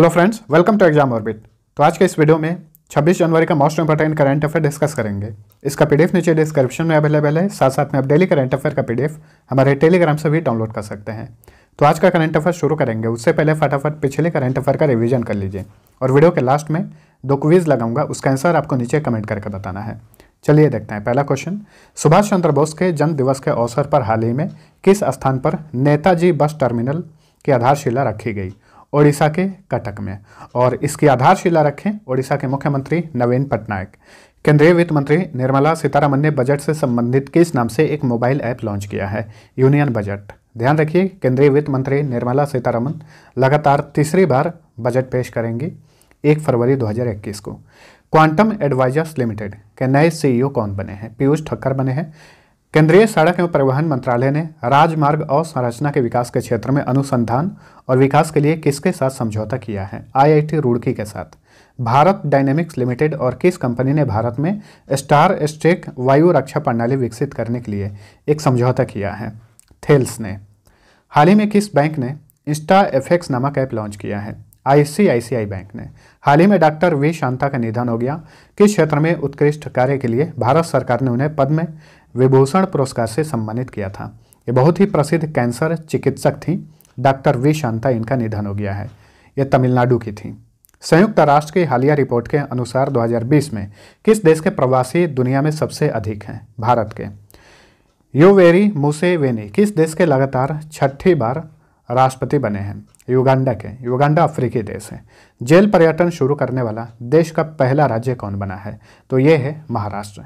hello friends welcome to exam orbit तो आज के इस वीडियो में 26 जनवरी का most important current affair discuss करेंगे इसका पीडीएफ नीचे डिस्क्रिप्शन में अवेलेबल है साथ साथ में आप डेली करंट अफेयर का पीडीएफ हमारे टेलीग्राम से भी डाउनलोड कर सकते हैं तो आज का करंट अफेयर शुरू करेंगे उससे पहले फटाफट पिछले करंट अफेयर का रिविजन कर लीजिए और वीडियो के लास्ट में दो क्वीज लगाऊंगा उसका आंसर आपको नीचे कमेंट करके बताना है चलिए देखते हैं पहला क्वेश्चन सुभाष चंद्र बोस के जन्म दिवस के अवसर पर हाल ही में किस स्थान पर नेताजी बस टर्मिनल की आधारशिला रखी गई ओडिशा के कटक में और इसकी आधारशिला रखें ओडिशा के मुख्यमंत्री नवीन पटनायक केंद्रीय वित्त मंत्री निर्मला सीतारामन ने बजट से संबंधित किस नाम से एक मोबाइल ऐप लॉन्च किया है यूनियन बजट ध्यान रखिए केंद्रीय वित्त मंत्री निर्मला सीतारामन लगातार तीसरी बार बजट पेश करेंगी एक फरवरी 2021 को क्वांटम एडवाइजर्स लिमिटेड के नए सीईओ कौन बने हैं पीयूष ठक्कर बने हैं केंद्रीय सड़क एवं परिवहन मंत्रालय ने राजमार्ग और संरचना के विकास के क्षेत्र में अनुसंधान और विकास के लिए किसके साथ समझौता किया है आईआईटी रुड़की के साथ भारत डायनेमिक्स लिमिटेड और किस कंपनी ने भारत में स्टार स्टेक वायु रक्षा प्रणाली विकसित करने के लिए एक समझौता किया है थेल्स ने हाल ही में किस बैंक ने इंस्टा एफेक्स नामक ऐप लॉन्च किया है आईसीआईसीआई बैंक ने हाल ही में डॉक्टर वी शांता का निधन हो गया किस क्षेत्र में उत्कृष्ट कार्य के लिए भारत सरकार ने उन्हें पद्म विभूषण पुरस्कार से सम्मानित किया था ये बहुत ही प्रसिद्ध कैंसर चिकित्सक थीं डॉक्टर वी शांता इनका निधन हो गया है ये तमिलनाडु की थी संयुक्त राष्ट्र की हालिया रिपोर्ट के अनुसार 2020 में किस देश के प्रवासी दुनिया में सबसे अधिक हैं भारत के योवेरी मुसेवेनी किस देश के लगातार छठी बार राष्ट्रपति बने हैं युगांडा के युगांडा अफ्रीकी देश है जेल पर्यटन शुरू करने वाला देश का पहला राज्य कौन बना है तो ये है महाराष्ट्र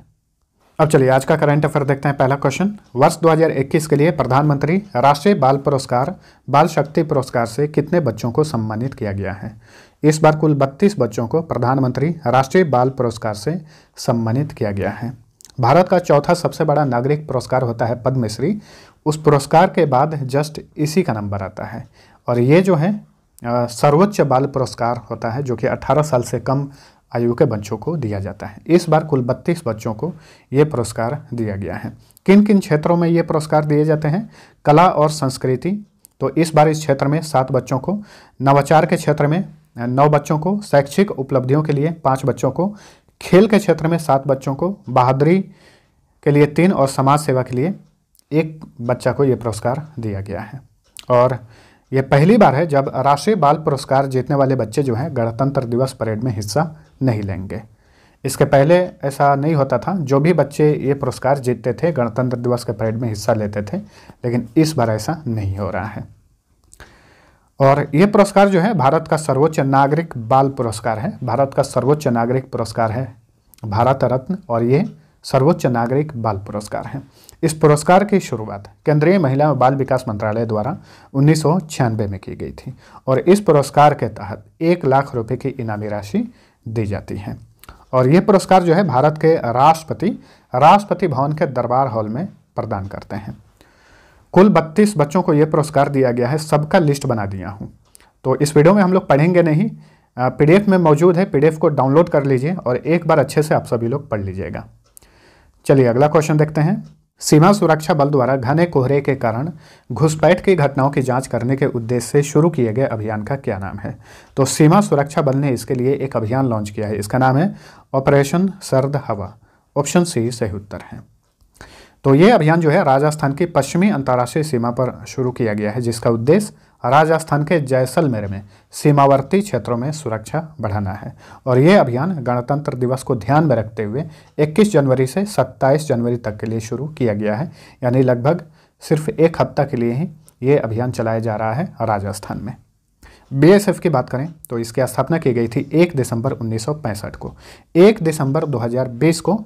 अब चलिए आज का करंट अफेयर देखते हैं पहला क्वेश्चन वर्ष 2021 के लिए प्रधानमंत्री राष्ट्रीय बाल पुरस्कार बाल शक्ति पुरस्कार से कितने बच्चों को सम्मानित किया गया है इस बार कुल 32 बच्चों को प्रधानमंत्री राष्ट्रीय बाल पुरस्कार से सम्मानित किया गया है भारत का चौथा सबसे बड़ा नागरिक पुरस्कार होता है पद्मश्री उस पुरस्कार के बाद जस्ट इसी का नंबर आता है और ये जो है सर्वोच्च बाल पुरस्कार होता है जो कि 18 साल से कम आयु के बच्चों को दिया जाता है इस बार कुल बत्तीस बच्चों को ये पुरस्कार दिया गया है किन किन क्षेत्रों में ये पुरस्कार दिए जाते हैं कला और संस्कृति तो इस बार इस क्षेत्र में सात बच्चों को नवाचार के क्षेत्र में नौ बच्चों को शैक्षिक उपलब्धियों के लिए पाँच बच्चों को खेल के क्षेत्र में सात बच्चों को बहादुरी के लिए तीन और समाज सेवा के लिए एक बच्चा को ये पुरस्कार दिया गया है और ये पहली बार है जब राष्ट्रीय बाल पुरस्कार जीतने वाले बच्चे जो हैं गणतंत्र दिवस परेड में हिस्सा नहीं लेंगे इसके पहले ऐसा नहीं होता था जो भी बच्चे ये पुरस्कार जीतते थे गणतंत्र दिवस के परेड में हिस्सा लेते थे लेकिन इस बार ऐसा नहीं हो रहा है और ये पुरस्कार जो है भारत का सर्वोच्च नागरिक बाल पुरस्कार है भारत का सर्वोच्च नागरिक पुरस्कार है भारत रत्न और ये सर्वोच्च नागरिक बाल पुरस्कार है इस पुरस्कार की शुरुआत केंद्रीय महिला और बाल विकास मंत्रालय द्वारा उन्नीस में की गई थी और इस पुरस्कार के तहत एक लाख रुपये की इनामी राशि दी जाती हैं और यह पुरस्कार जो है भारत के राष्ट्रपति राष्ट्रपति भवन के दरबार हॉल में प्रदान करते हैं कुल 32 बच्चों को यह पुरस्कार दिया गया है सबका लिस्ट बना दिया हूँ तो इस वीडियो में हम लोग पढ़ेंगे नहीं पीडीएफ में मौजूद है पीडीएफ को डाउनलोड कर लीजिए और एक बार अच्छे से आप सभी लोग पढ़ लीजिएगा चलिए अगला क्वेश्चन देखते हैं सीमा सुरक्षा बल द्वारा घने कोहरे के कारण घुसपैठ की घटनाओं की जांच करने के उद्देश्य से शुरू किए गए अभियान का क्या नाम है तो सीमा सुरक्षा बल ने इसके लिए एक अभियान लॉन्च किया है इसका नाम है ऑपरेशन सर्द हवा ऑप्शन सी सही उत्तर है तो ये अभियान जो है राजस्थान की पश्चिमी अंतर्राष्ट्रीय सीमा पर शुरू किया गया है जिसका उद्देश्य राजस्थान के जैसलमेर में सीमावर्ती क्षेत्रों में सुरक्षा बढ़ाना है और ये अभियान गणतंत्र दिवस को ध्यान में रखते हुए 21 जनवरी से 27 जनवरी तक के लिए शुरू किया गया है यानी लगभग सिर्फ एक हफ्ता के लिए ही ये अभियान चलाया जा रहा है राजस्थान में बीएसएफ की बात करें तो इसकी स्थापना की गई थी एक दिसंबर उन्नीस को एक दिसंबर 2020 को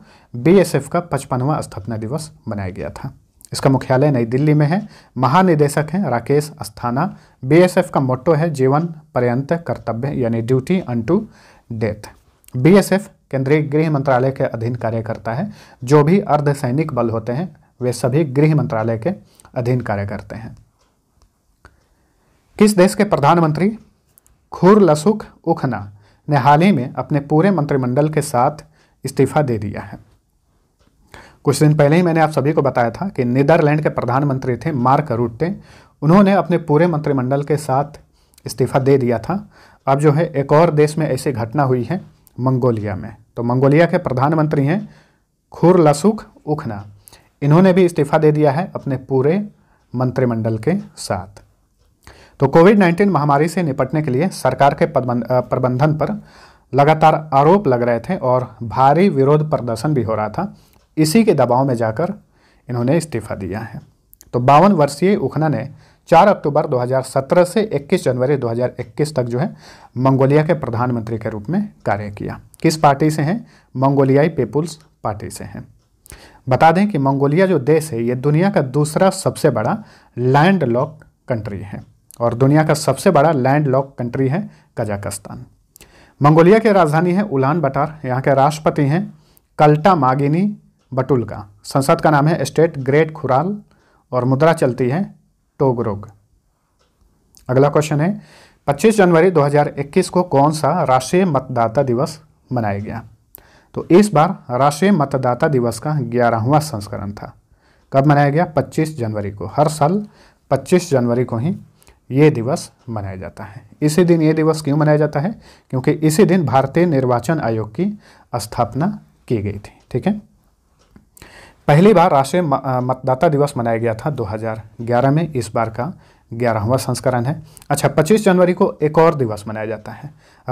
बीएसएफ का पचपनवा स्थापना दिवस मनाया गया था इसका मुख्यालय नई दिल्ली में है महानिदेशक हैं राकेश अस्थाना बीएसएफ का मोटो है जीवन पर्यंत कर्तव्य यानी duty unto death BSF केंद्रीय गृह मंत्रालय के अधीन कार्य करता है जो भी अर्धसैनिक बल होते हैं वे सभी गृह मंत्रालय के अधीन कार्य करते हैं किस देश के प्रधानमंत्री खुरलसुख उखना ने हाल ही में अपने पूरे मंत्रिमंडल के साथ इस्तीफा दे दिया है कुछ दिन पहले ही मैंने आप सभी को बताया था कि नीदरलैंड के प्रधानमंत्री थे मार्क रूटे उन्होंने अपने पूरे मंत्रिमंडल के साथ इस्तीफा दे दिया था अब जो है एक और देश में ऐसी घटना हुई है मंगोलिया में तो मंगोलिया के प्रधानमंत्री हैं लसुख उखना इन्होंने भी इस्तीफा दे दिया है अपने पूरे मंत्रिमंडल के साथ तो कोविड 19 महामारी से निपटने के लिए सरकार के प्रबंधन पर लगातार आरोप लग रहे थे और भारी विरोध प्रदर्शन भी हो रहा था इसी के दबाव में जाकर इन्होंने इस्तीफा दिया है तो बावन वर्षीय उखना ने 4 अक्टूबर 2017 से 21 जनवरी 2021 तक जो है मंगोलिया के प्रधानमंत्री के रूप में कार्य किया किस पार्टी से हैं मंगोलियाई पीपुल्स पार्टी से हैं बता दें कि मंगोलिया जो देश है ये दुनिया का दूसरा सबसे बड़ा लैंड लॉक कंट्री है और दुनिया का सबसे बड़ा लैंड लॉक कंट्री है कजाकस्तान मंगोलिया की राजधानी है उलान बटार यहाँ के राष्ट्रपति हैं कल्टा मागिनी बटुल का संसद का नाम है स्टेट ग्रेट खुराल और मुद्रा चलती है टोगरोग अगला क्वेश्चन है 25 जनवरी 2021 को कौन सा राष्ट्रीय मतदाता दिवस मनाया गया तो इस बार राष्ट्रीय मतदाता दिवस का ग्यारहवा संस्करण था कब मनाया गया 25 जनवरी को हर साल 25 जनवरी को ही ये दिवस मनाया जाता है इसी दिन ये दिवस क्यों मनाया जाता है क्योंकि इसी दिन भारतीय निर्वाचन आयोग की स्थापना की गई थी ठीक है पहली बार राष्ट्रीय मतदाता दिवस मनाया गया था 2011 में इस बार का ग्यारहवा संस्करण है अच्छा 25 जनवरी को एक और दिवस मनाया जाता है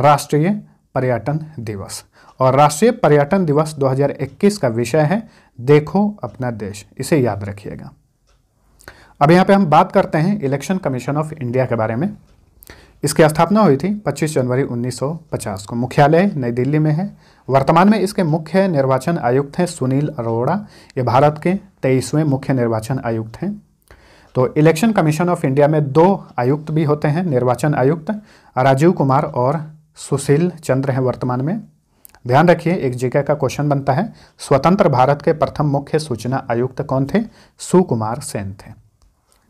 राष्ट्रीय पर्यटन दिवस और राष्ट्रीय पर्यटन दिवस 2021 का विषय है देखो अपना देश इसे याद रखिएगा अब यहाँ पे हम बात करते हैं इलेक्शन कमीशन ऑफ इंडिया के बारे में इसकी स्थापना हुई थी 25 जनवरी 1950 को मुख्यालय नई दिल्ली में है वर्तमान में इसके मुख्य निर्वाचन आयुक्त हैं सुनील अरोड़ा ये भारत के तेईसवें मुख्य निर्वाचन आयुक्त हैं तो इलेक्शन कमीशन ऑफ इंडिया में दो आयुक्त भी होते हैं निर्वाचन आयुक्त राजीव कुमार और सुशील चंद्र हैं वर्तमान में ध्यान रखिए एक जीके का क्वेश्चन बनता है स्वतंत्र भारत के प्रथम मुख्य सूचना आयुक्त कौन थे सुकुमार सेन थे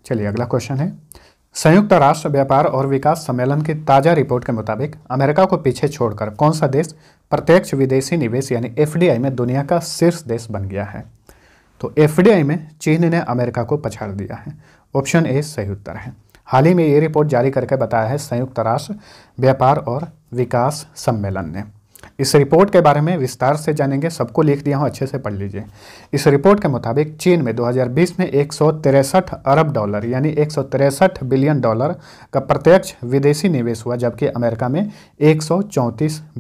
चलिए अगला क्वेश्चन है संयुक्त राष्ट्र व्यापार और विकास सम्मेलन की ताज़ा रिपोर्ट के मुताबिक अमेरिका को पीछे छोड़कर कौन सा देश प्रत्यक्ष विदेशी निवेश यानी एफ में दुनिया का शीर्ष देश बन गया है तो एफ में चीन ने अमेरिका को पछाड़ दिया है ऑप्शन ए सही उत्तर है हाल ही में ये रिपोर्ट जारी करके बताया है संयुक्त राष्ट्र व्यापार और विकास सम्मेलन ने इस रिपोर्ट के बारे में विस्तार से जानेंगे सबको लिख दिया हूँ अच्छे से पढ़ लीजिए इस रिपोर्ट के मुताबिक चीन में 2020 में एक अरब डॉलर यानी एक बिलियन डॉलर का प्रत्यक्ष विदेशी निवेश हुआ जबकि अमेरिका में एक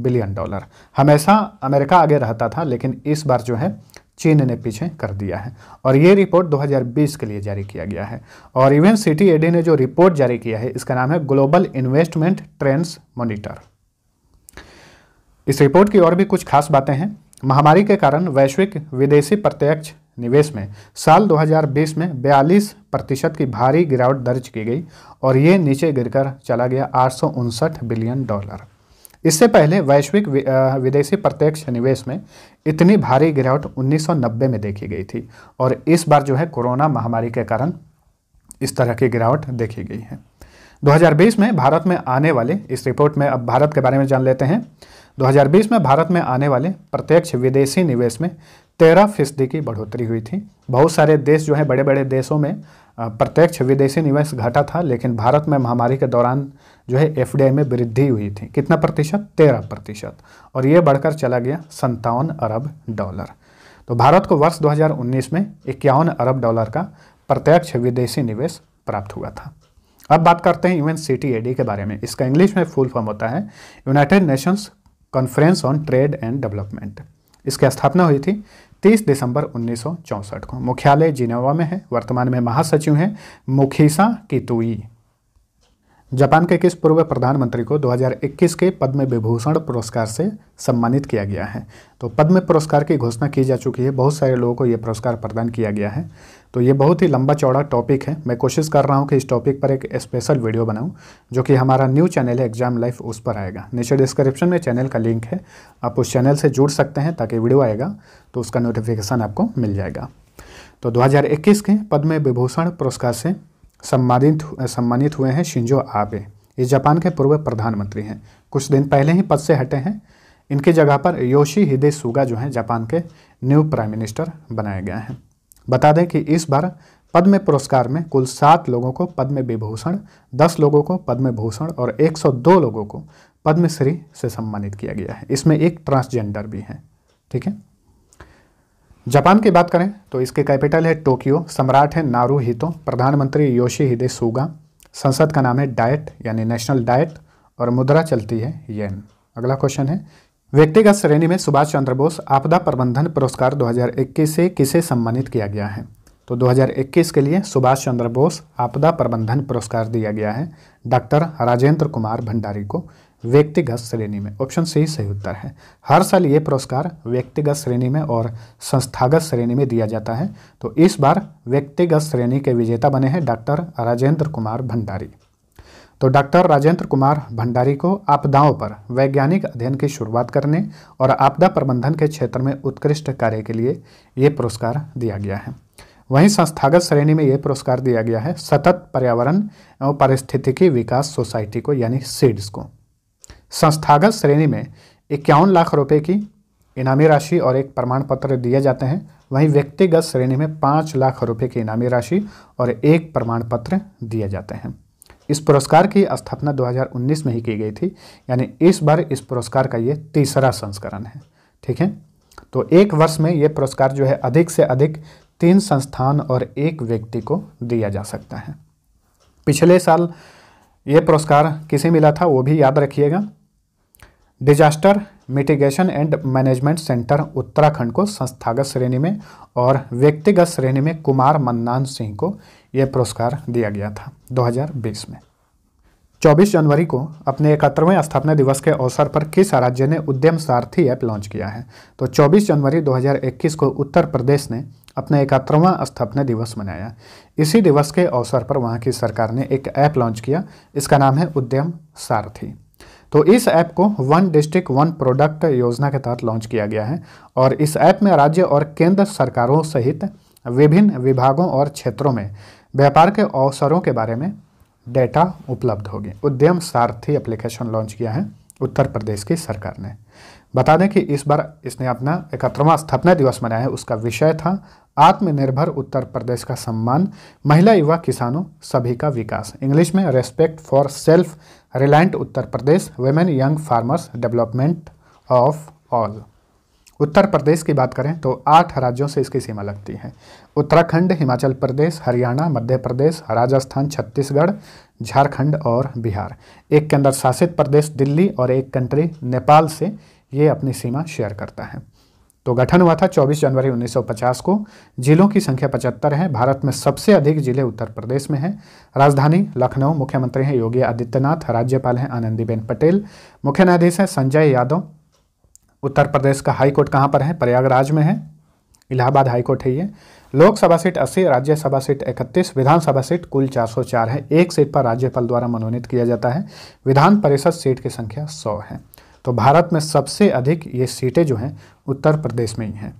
बिलियन डॉलर हमेशा अमेरिका आगे रहता था लेकिन इस बार जो है चीन ने पीछे कर दिया है और ये रिपोर्ट 2020 के लिए जारी किया गया है और इवेंट सिटी एडी ने जो रिपोर्ट जारी किया है इसका नाम है ग्लोबल इन्वेस्टमेंट ट्रेंड्स मॉनिटर इस रिपोर्ट की और भी कुछ खास बातें हैं महामारी के कारण वैश्विक विदेशी प्रत्यक्ष निवेश में साल 2020 में 42 प्रतिशत की भारी गिरावट दर्ज की गई और ये नीचे गिरकर चला गया आठ बिलियन डॉलर इससे पहले वैश्विक विदेशी प्रत्यक्ष निवेश में इतनी भारी गिरावट 1990 में देखी गई थी और इस बार जो है कोरोना महामारी के कारण इस तरह की गिरावट देखी गई है 2020 में भारत में आने वाले इस रिपोर्ट में अब भारत के बारे में जान लेते हैं 2020 में भारत में आने वाले प्रत्यक्ष विदेशी निवेश में तेरह फीसदी की बढ़ोतरी हुई थी बहुत सारे देश जो हैं बड़े बड़े देशों में प्रत्यक्ष विदेशी निवेश घटा था लेकिन भारत में महामारी के दौरान जो है एफ में वृद्धि हुई थी कितना प्रतिशत तेरह प्रतिशत और ये बढ़कर चला गया संतावन अरब डॉलर तो भारत को वर्ष 2019 में इक्यावन अरब डॉलर का प्रत्यक्ष विदेशी निवेश प्राप्त हुआ था अब बात करते हैं यूएन सी के बारे में इसका इंग्लिश में फुल फॉर्म होता है United Nations conference on trade and development इसकी स्थापना हुई थी 30 दिसंबर उन्नीस को मुख्यालय जिनेवा में है वर्तमान में महासचिव हैं मुखीसा कितुई जापान के किस पूर्व प्रधानमंत्री को 2021 के पद्म विभूषण पुरस्कार से सम्मानित किया गया है तो पद्म पुरस्कार की घोषणा की जा चुकी है बहुत सारे लोगों को ये पुरस्कार प्रदान किया गया है तो ये बहुत ही लंबा चौड़ा टॉपिक है मैं कोशिश कर रहा हूँ कि इस टॉपिक पर एक स्पेशल वीडियो बनाऊँ जो कि हमारा न्यू चैनल है एग्जाम लाइफ उस पर आएगा नीचे डिस्क्रिप्शन में चैनल का लिंक है आप उस चैनल से जुड़ सकते हैं ताकि वीडियो आएगा तो उसका नोटिफिकेशन आपको मिल जाएगा तो दो के पद्म विभूषण पुरस्कार से सम्मानित सम्मानित हुए हैं शिंजो आबे ये जापान के पूर्व प्रधानमंत्री हैं कुछ दिन पहले ही पद से हटे हैं इनकी जगह पर योशी हिदे सुगा जो हैं जापान के न्यू प्राइम मिनिस्टर बनाए गए हैं बता दें कि इस बार पद्म पुरस्कार में कुल सात लोगों को पद्म विभूषण दस लोगों को पद्म भूषण और 102 लोगों को पद्मश्री से सम्मानित किया गया है इसमें एक ट्रांसजेंडर भी है ठीक है जापान की बात करें तो इसके कैपिटल है टोक्यो सम्राट है नारू हितो प्रधानमंत्री योशी हिदे सुगा संसद का नाम है डाइट यानी नेशनल डाइट और मुद्रा चलती है येन अगला क्वेश्चन है व्यक्तिगत श्रेणी में सुभाष चंद्र बोस आपदा प्रबंधन पुरस्कार 2021 से किसे सम्मानित किया गया है तो 2021 के लिए सुभाष चंद्र बोस आपदा प्रबंधन पुरस्कार दिया गया है डॉक्टर राजेंद्र कुमार भंडारी को व्यक्तिगत श्रेणी में ऑप्शन सी सही उत्तर है हर साल ये पुरस्कार व्यक्तिगत श्रेणी में और संस्थागत श्रेणी में दिया जाता है तो इस बार व्यक्तिगत श्रेणी के विजेता बने हैं डॉक्टर राजेंद्र कुमार भंडारी तो डॉक्टर राजेंद्र कुमार भंडारी को आपदाओं पर वैज्ञानिक अध्ययन की शुरुआत करने और आपदा प्रबंधन के क्षेत्र में उत्कृष्ट कार्य के लिए ये पुरस्कार दिया गया है वहीं संस्थागत श्रेणी में ये पुरस्कार दिया गया है सतत पर्यावरण एवं पारिस्थितिकी विकास सोसाइटी को यानी सीड्स को संस्थागत श्रेणी में इक्यावन लाख रुपए की इनामी राशि और एक प्रमाण पत्र दिए जाते हैं वहीं व्यक्तिगत श्रेणी में पाँच लाख रुपए की इनामी राशि और एक प्रमाण पत्र दिए जाते हैं इस पुरस्कार की स्थापना 2019 में ही की गई थी यानी इस बार इस पुरस्कार का ये तीसरा संस्करण है ठीक है तो एक वर्ष में ये पुरस्कार जो है अधिक से अधिक तीन संस्थान और एक व्यक्ति को दिया जा सकता है पिछले साल ये पुरस्कार किसे मिला था वो भी याद रखिएगा disaster mitigation and management centre Uttarakhand को संस्थागत श्रेणी में और व्यक्तिगत श्रेणी में कुमार मन्नान सिंह को यह पुरस्कार दिया गया था 2020 में 24 जनवरी को अपने इकहत्तरवें स्थापना दिवस के अवसर पर किस राज्य ने उद्यम सारथी ऐप लॉन्च किया है तो 24 जनवरी 2021 को उत्तर प्रदेश ने अपना इकहत्तरवां स्थापना दिवस मनाया इसी दिवस के अवसर पर वहाँ की सरकार ने एक ऐप लॉन्च किया इसका नाम है उद्यम सारथी तो इस ऐप को वन डिस्ट्रिक्ट वन प्रोडक्ट योजना के तहत लॉन्च किया गया है और इस ऐप में राज्य और केंद्र सरकारों सहित विभिन्न विभागों और क्षेत्रों में व्यापार के अवसरों के बारे में डेटा उपलब्ध होगी उद्यम सारथी एप्लीकेशन लॉन्च किया है उत्तर प्रदेश की सरकार ने बता दें कि इस बार इसने अपना इकहत्तरवा स्थापना दिवस मनाया है उसका विषय था आत्मनिर्भर उत्तर प्रदेश का सम्मान महिला युवा किसानों सभी का विकास इंग्लिश में respect for self reliant Uttar Pradesh women young farmers development of all Uttar Pradesh की बात करें तो आठ राज्यों से इसकी सीमा लगती है उत्तराखंड हिमाचल प्रदेश हरियाणा मध्य प्रदेश राजस्थान छत्तीसगढ़ झारखंड और बिहार एक केंद्र शासित प्रदेश दिल्ली और एक कंट्री नेपाल से ये अपनी सीमा शेयर करता है तो गठन हुआ था 24 जनवरी 1950 को जिलों की संख्या पचहत्तर है भारत में सबसे अधिक जिले उत्तर प्रदेश में हैं राजधानी लखनऊ मुख्यमंत्री हैं योगी आदित्यनाथ राज्यपाल हैं आनंदीबेन पटेल मुख्य न्यायाधीश हैं संजय यादव उत्तर प्रदेश का हाईकोर्ट कहाँ पर है प्रयागराज में है इलाहाबाद हाईकोर्ट है ये Lok Sabha seat 80 Rajya Sabha seat 31 Vidhan Sabha seat कुल 404 है एक सीट पर राज्यपाल द्वारा मनोनीत किया जाता है विधान परिषद सीट की संख्या 100 है तो भारत में सबसे अधिक ये सीटें जो हैं उत्तर प्रदेश में ही हैं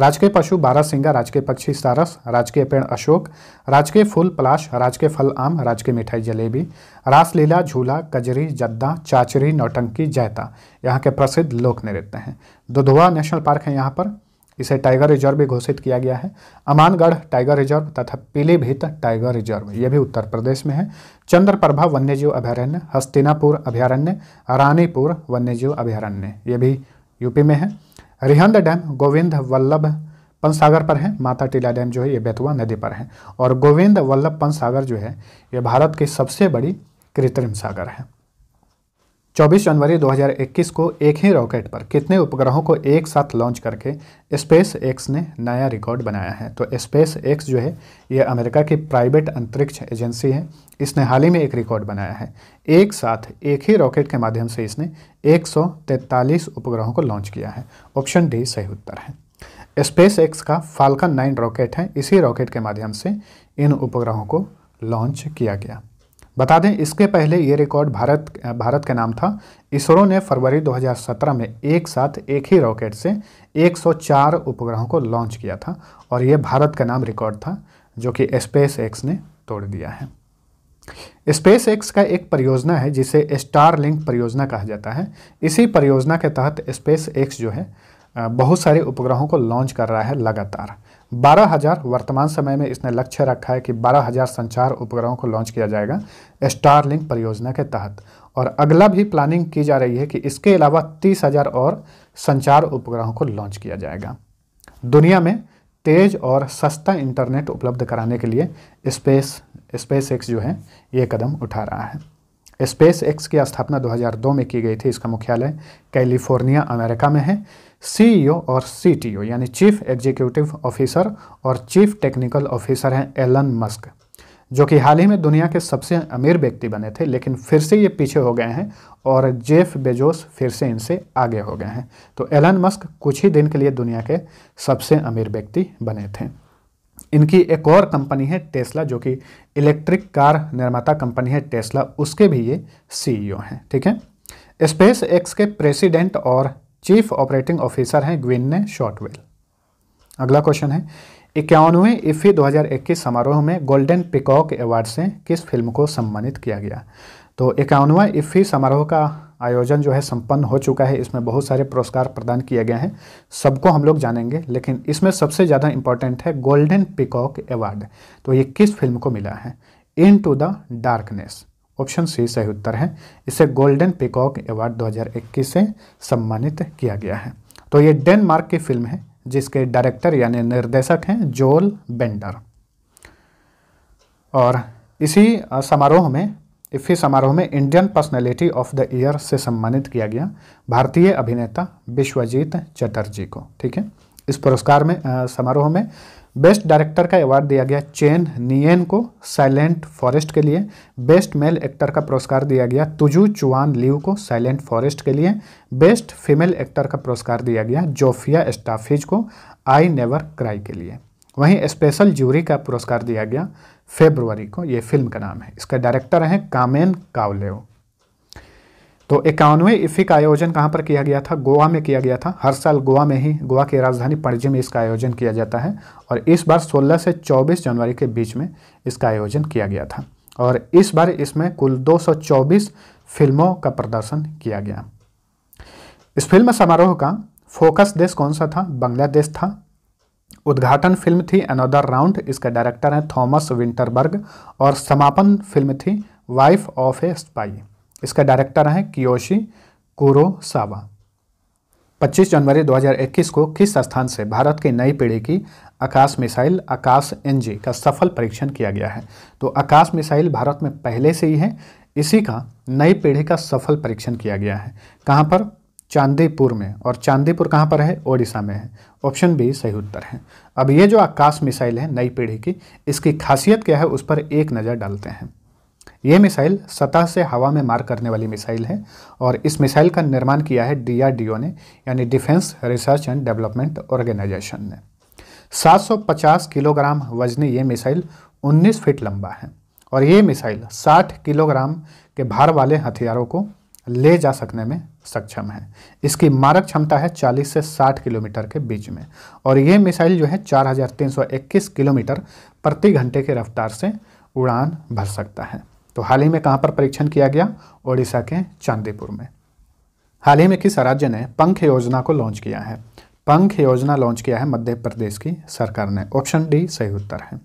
राजकीय पशु बारह सिंगा राजकीय पक्षी सारस राजकीय पेड़ अशोक राजकीय फूल पलाश राजकीय फल आम राजकीय मिठाई जलेबी रासलीला झूला कजरी जद्दा चाचरी नौटंकी जैता यहाँ के प्रसिद्ध लोक नृत्य हैं दुधवा नेशनल पार्क है यहाँ पर इसे टाइगर रिजर्व भी घोषित किया गया है अमानगढ़ टाइगर रिजर्व तथा पीलीभीत टाइगर रिजर्व यह भी उत्तर प्रदेश में है चंद्रप्रभा वन्यजीव अभ्यारण्य हस्तिनापुर अभ्यारण्य रानीपुर वन्यजीव अभ्यारण्य ये भी यूपी में है रिहंद डैम गोविंद वल्लभ पंत सागर पर है माता टीला डैम जो है ये बेतवा नदी पर है और गोविंद वल्लभ पंत सागर जो है ये भारत की सबसे बड़ी कृत्रिम सागर है 24 जनवरी 2021 को एक ही रॉकेट पर कितने उपग्रहों को एक साथ लॉन्च करके स्पेस एक्स ने नया रिकॉर्ड बनाया है तो स्पेस एक्स जो है ये अमेरिका की प्राइवेट अंतरिक्ष एजेंसी है इसने हाल ही में एक रिकॉर्ड बनाया है एक साथ एक ही रॉकेट के माध्यम से इसने 143 उपग्रहों को लॉन्च किया है ऑप्शन डी सही उत्तर है स्पेस एक्स का फाल्कन नाइन रॉकेट है इसी रॉकेट के माध्यम से इन उपग्रहों को लॉन्च किया गया बता दें इसके पहले ये रिकॉर्ड भारत भारत के नाम था इसरो ने फरवरी 2017 में एक साथ एक ही रॉकेट से 104 उपग्रहों को लॉन्च किया था और ये भारत का नाम रिकॉर्ड था जो कि स्पेस एक्स ने तोड़ दिया है स्पेस एक्स का एक परियोजना है जिसे स्टार लिंक परियोजना कहा जाता है इसी परियोजना के तहत स्पेस एक्स जो है बहुत सारे उपग्रहों को लॉन्च कर रहा है लगातार 12000 वर्तमान समय में इसने लक्ष्य रखा है कि 12000 संचार उपग्रहों को लॉन्च किया जाएगा स्टारलिंक परियोजना के तहत और अगला भी प्लानिंग की जा रही है कि इसके अलावा 30000 और संचार उपग्रहों को लॉन्च किया जाएगा दुनिया में तेज और सस्ता इंटरनेट उपलब्ध कराने के लिए स्पेस स्पेस एक्स जो है ये कदम उठा रहा है स्पेस एक्स की स्थापना दो में की गई थी इसका मुख्यालय कैलिफोर्निया अमेरिका में है सीईओ e और सीटीओ यानी चीफ एग्जीक्यूटिव ऑफिसर और चीफ टेक्निकल ऑफिसर हैं एलन मस्क जो कि हाल ही में दुनिया के सबसे अमीर व्यक्ति बने थे लेकिन फिर से ये पीछे हो गए हैं और जेफ बेजोस फिर से इनसे आगे हो गए हैं तो एलन मस्क कुछ ही दिन के लिए दुनिया के सबसे अमीर व्यक्ति बने थे इनकी एक और कंपनी है टेस्ला जो कि इलेक्ट्रिक कार निर्माता कंपनी है टेस्ला उसके भी ये सीईओ e हैं ठीक है स्पेस एक्स के प्रेसिडेंट और चीफ ऑपरेटिंग ऑफिसर हैं ग्विन ने शॉर्टवेल अगला क्वेश्चन है इक्यावनवें इफ़ी 2021 समारोह में गोल्डन पिकॉक अवार्ड से किस फिल्म को सम्मानित किया गया तो इक्यावनवा इफ़ी समारोह का आयोजन जो है संपन्न हो चुका है इसमें बहुत सारे पुरस्कार प्रदान किए गए हैं सबको हम लोग जानेंगे लेकिन इसमें सबसे ज़्यादा इंपॉर्टेंट है गोल्डन पिकॉक अवार्ड तो ये किस फिल्म को मिला है into the darkness option C सही उत्तर है इसे गोल्डन पिकॉक अवार्ड 2021 से सम्मानित किया गया है तो ये डेनमार्क की फिल्म है जिसके डायरेक्टर यानी निर्देशक हैं जोल बेंडर और इसी समारोह में इफी समारोह में Indian personality of the year से सम्मानित किया गया भारतीय अभिनेता विश्वजीत चटर्जी को ठीक है इस पुरस्कार में समारोह में बेस्ट डायरेक्टर का अवार्ड दिया गया चेन नियन को साइलेंट फॉरेस्ट के लिए बेस्ट मेल एक्टर का पुरस्कार दिया गया तुजू चुआन लियू को साइलेंट फॉरेस्ट के लिए बेस्ट फीमेल एक्टर का पुरस्कार दिया गया जोफिया स्टाफिज को आई नेवर क्राई के लिए वहीं स्पेशल ज्यूरी का पुरस्कार दिया गया फेब्रुवरी को ये फिल्म का नाम है इसका डायरेक्टर हैं कामेन कावलेव तो इक्यानवे इफ़ी का आयोजन कहाँ पर किया गया था गोवा में किया गया था हर साल गोवा में ही गोवा की राजधानी पणजी में इसका आयोजन किया जाता है और इस बार 16 से 24 जनवरी के बीच में इसका आयोजन किया गया था और इस बार इसमें कुल 224 फिल्मों का प्रदर्शन किया गया इस फिल्म समारोह का फोकस देश कौन सा था बांग्लादेश था उद्घाटन फिल्म थी अनदर राउंड इसका डायरेक्टर हैं थॉमस विंटरबर्ग और समापन फिल्म थी वाइफ ऑफ ए स्पाई इसका डायरेक्टर हैं कियोशी कुरोसावा 25 जनवरी 2021 को किस स्थान से भारत की नई पीढ़ी की आकाश मिसाइल आकाश एनजी का सफल परीक्षण किया गया है तो आकाश मिसाइल भारत में पहले से ही है इसी का नई पीढ़ी का सफल परीक्षण किया गया है कहाँ पर चांदीपुर में और चांदीपुर कहाँ पर है ओडिशा में है ऑप्शन बी सही उत्तर है अब ये जो आकाश मिसाइल है नई पीढ़ी की इसकी खासियत क्या है उस पर एक नज़र डालते हैं ये मिसाइल सतह से हवा में मार करने वाली मिसाइल है और इस मिसाइल का निर्माण किया है डीआरडीओ ने यानी defence research and development organisation ने 750 किलोग्राम वजनी ये मिसाइल 19 फीट लंबा है और ये मिसाइल 60 किलोग्राम के भार वाले हथियारों को ले जा सकने में सक्षम है इसकी मारक क्षमता है 40 से 60 किलोमीटर के बीच में और ये मिसाइल जो है 4321 किलोमीटर प्रति घंटे की रफ्तार से उड़ान भर सकता है तो हाल ही में कहाँ पर परीक्षण किया गया ओडिशा के चांदीपुर में हाल ही में किस राज्य ने पंख योजना को लॉन्च किया है पंख योजना लॉन्च किया है मध्य प्रदेश की सरकार ने ऑप्शन डी सही उत्तर है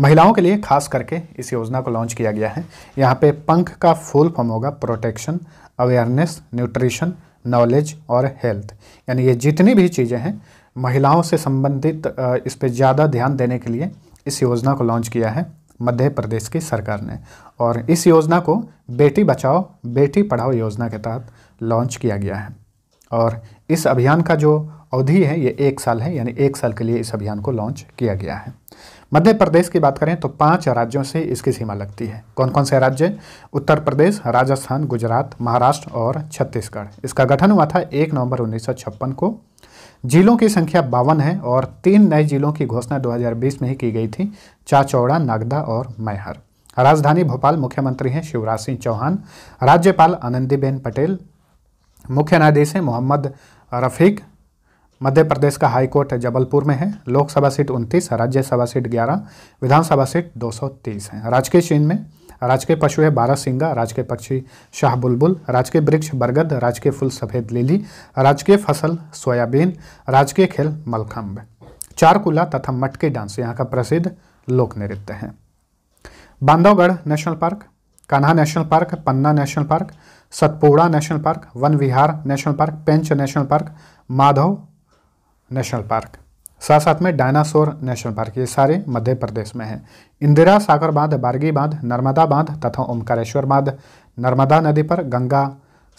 महिलाओं के लिए खास करके इस योजना को लॉन्च किया गया है यहाँ पे पंख का फुल फॉर्म होगा प्रोटेक्शन अवेयरनेस न्यूट्रिशन नॉलेज और हेल्थ यानी ये जितनी भी चीज़ें हैं महिलाओं से संबंधित इस पर ज़्यादा ध्यान देने के लिए इस योजना को लॉन्च किया है मध्य प्रदेश की सरकार ने और इस योजना को बेटी बचाओ बेटी पढ़ाओ योजना के तहत लॉन्च किया गया है और इस अभियान का जो अवधि है ये एक साल है यानी एक साल के लिए इस अभियान को लॉन्च किया गया है मध्य प्रदेश की बात करें तो पांच राज्यों से इसकी सीमा लगती है कौन कौन से राज्य उत्तर प्रदेश राजस्थान गुजरात महाराष्ट्र और छत्तीसगढ़ इसका गठन हुआ था एक नवंबर उन्नीस को जिलों की संख्या बावन है और तीन नए जिलों की घोषणा 2020 में ही की गई थी चाचौड़ा नागदा और मैहर राजधानी भोपाल मुख्यमंत्री हैं शिवराज सिंह चौहान राज्यपाल आनंदीबेन पटेल मुख्य न्यायाधीश हैं मोहम्मद रफीक मध्य प्रदेश का हाईकोर्ट जबलपुर में है लोकसभा सीट उनतीस राज्यसभा सीट ग्यारह विधानसभा सीट 230 है राजकीय चिन्ह में राजकीय पशु है बारह सिंगा राजकीय पक्षी शाह बुलबुल राजकीय वृक्ष बरगद राजकीय फूल सफ़ेद लीली राजकीय फसल सोयाबीन राजकीय खेल मलखम्ब चारकुला तथा मटके डांस यहाँ का प्रसिद्ध लोक नृत्य है Bandhavgarh national park Kanha national park Panna national park Satpura national park Van Vihar national park Pench national park Madhav national park साथ साथ में डायनासोर नेशनल पार्क ये सारे मध्य प्रदेश में हैं इंदिरा सागर बांध बारगी बांध नर्मदा बांध तथा ओमकारेश्वर बांध नर्मदा नदी पर गंगा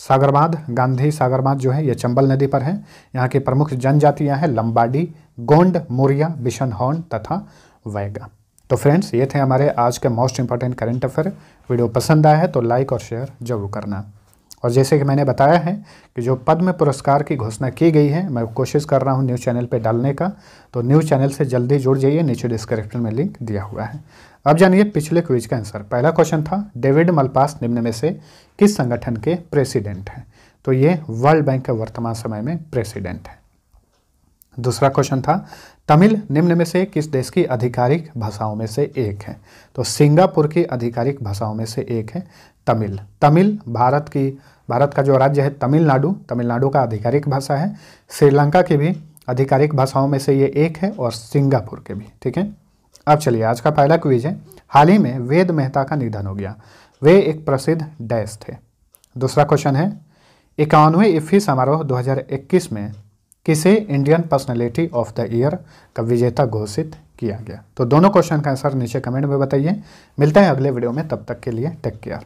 सागर बांध गांधी सागर बांध जो है ये चंबल नदी पर है यहाँ की प्रमुख जनजातियाँ हैं लंबाडी गोंड मोरिया बिशनहौन तथा वैगा तो फ्रेंड्स ये थे हमारे आज के most important current affair video पसंद आया है तो लाइक और शेयर जरूर करना और जैसे कि मैंने बताया है कि जो पद्म पुरस्कार की घोषणा की गई है मैं कोशिश कर रहा हूँ न्यूज़ चैनल पर डालने का तो न्यूज़ चैनल से जल्दी जुड़ जाइए नीचे डिस्क्रिप्शन में लिंक दिया हुआ है अब जानिए पिछले क्विज का आंसर पहला क्वेश्चन था डेविड मलपास निम्न में से किस संगठन के प्रेसिडेंट हैं तो ये वर्ल्ड बैंक के वर्तमान समय में प्रेसिडेंट हैं दूसरा क्वेश्चन था तमिल निम्न में से किस देश की आधिकारिक भाषाओं में से एक है तो सिंगापुर की आधिकारिक भाषाओं में से एक है तमिल तमिल भारत की भारत का जो राज्य है तमिलनाडु तमिलनाडु का आधिकारिक भाषा है श्रीलंका की भी आधिकारिक भाषाओं में से ये एक है और सिंगापुर के भी ठीक है अब चलिए आज का पहला क्विज है हाल ही में वेद मेहता का निधन हो गया वे एक प्रसिद्ध डैश थे दूसरा क्वेश्चन है इक्यानवे इफ्फी समारोह 2021 में किसे Indian personality of the year का विजेता घोषित किया गया तो दोनों क्वेश्चन का आंसर नीचे कमेंट में बताइए मिलते हैं अगले वीडियो में तब तक के लिए टेक केयर